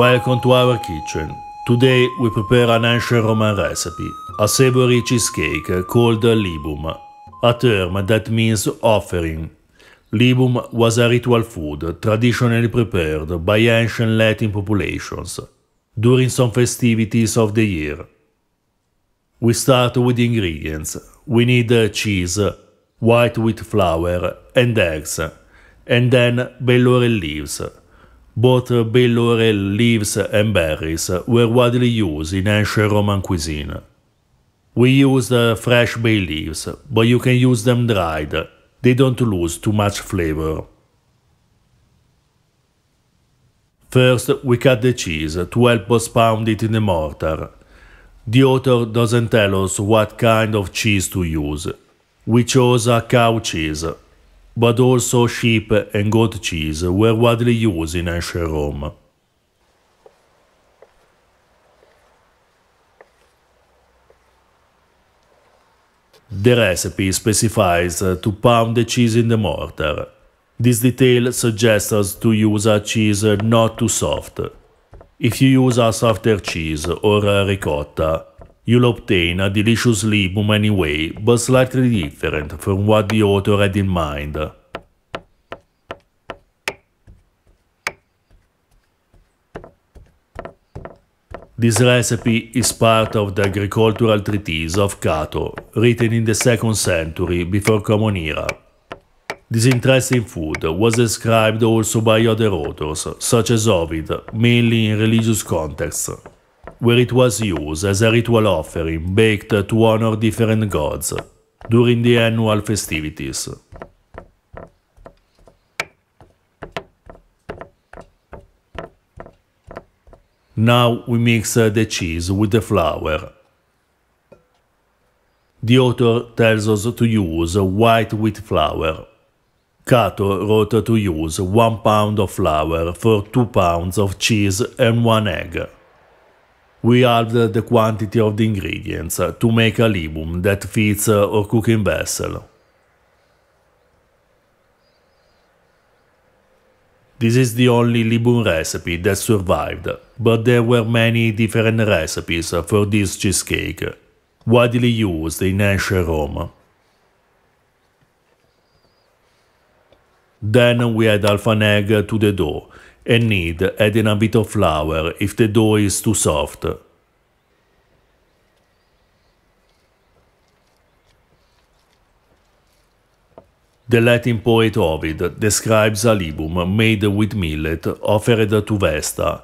Welcome to our kitchen. Today we prepare an ancient Roman recipe, a savory cheesecake called libum, a term that means offering. Libum was a ritual food traditionally prepared by ancient Latin populations during some festivities of the year. We start with the ingredients. We need cheese, white wheat flour, and eggs, and then laurel leaves. Both laurel leaves and berries were widely used in ancient Roman cuisine. We used fresh bay leaves, but you can use them dried. They don't lose too much flavor. First, we cut the cheese to help us pound it in the mortar. The author doesn't tell us what kind of cheese to use. We chose a cow cheese, but also sheep and goat cheese were widely used in ancient Rome. The recipe specifies uh, to pound the cheese in the mortar. This detail suggests us to use a cheese not too soft. If you use a softer cheese or a ricotta, You'll obtain a delicious libum anyway, but slightly different from what the author had in mind. This recipe is part of the agricultural treatise of Cato, written in the 2nd century before Common Era. This interesting food was described also by other authors, such as Ovid, mainly in religious contexts where it was used as a ritual offering baked to honor different gods during the annual festivities. Now we mix uh, the cheese with the flour. The author tells us to use white wheat flour. Cato wrote to use one pound of flour for two pounds of cheese and one egg. We add the, quantity of the ingredients to make a libum that fits uh, our cooking vessel. This is the only libum recipe that survived, but there were many different recipes for this cheesecake, widely used in ancient Rome. Then we add half an egg to the dough and need adding a bit of flour if the dough is too soft. The Latin poet Ovid describes a libum made with millet offered to Vesta,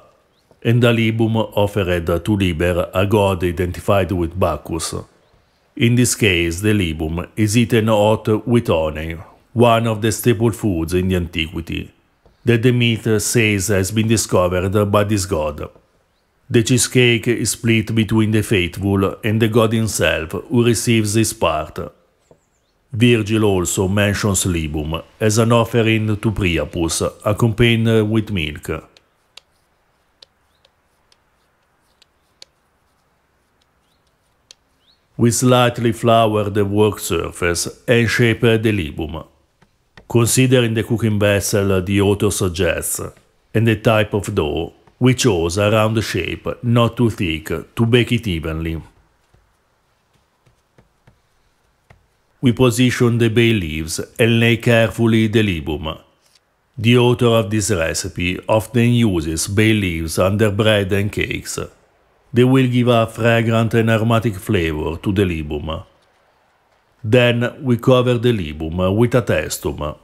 and a libum offered to Liber, a god identified with Bacchus. In this case, the libum is eaten hot with honey, one of the staple foods in the antiquity. that Demeter says has been discovered by this god. The cheesecake is split between the faithful and the god himself, who receives his part. Virgil also mentions libum as an offering to Priapus, accompanied with milk. We slightly flour the work surface and shape the libum considering the cooking vessel the author suggests, and the type of dough. We chose a round shape, not too thick, to bake it evenly. We position the bay leaves and lay carefully the libum. The author of this recipe often uses bay leaves under bread and cakes. They will give a fragrant and aromatic flavor to the libum. Then we cover the libum with a testum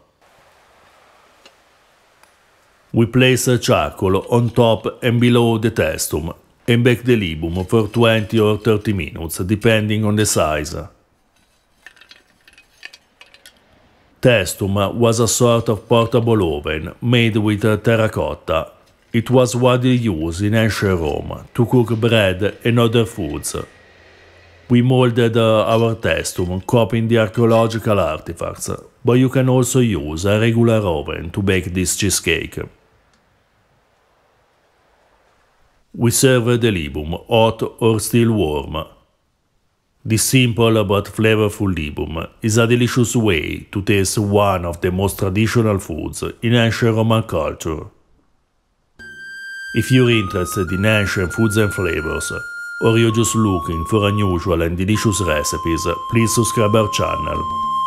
we place a charcoal on top and below the testum and bake the libum for 20 or 30 minutes, depending on the size. Testum was a sort of portable oven made with terracotta. It was widely used in ancient Rome to cook bread and other foods. We molded uh, our testum copying the archaeological artifacts, but you can also use a regular oven to bake this cheesecake. we serve the libum, hot or still warm. This simple but flavorful libum is a delicious way to taste one of the most traditional foods in ancient Roman culture. If you're interested in ancient foods and flavors, or you're just looking for unusual and delicious recipes, please subscribe our channel.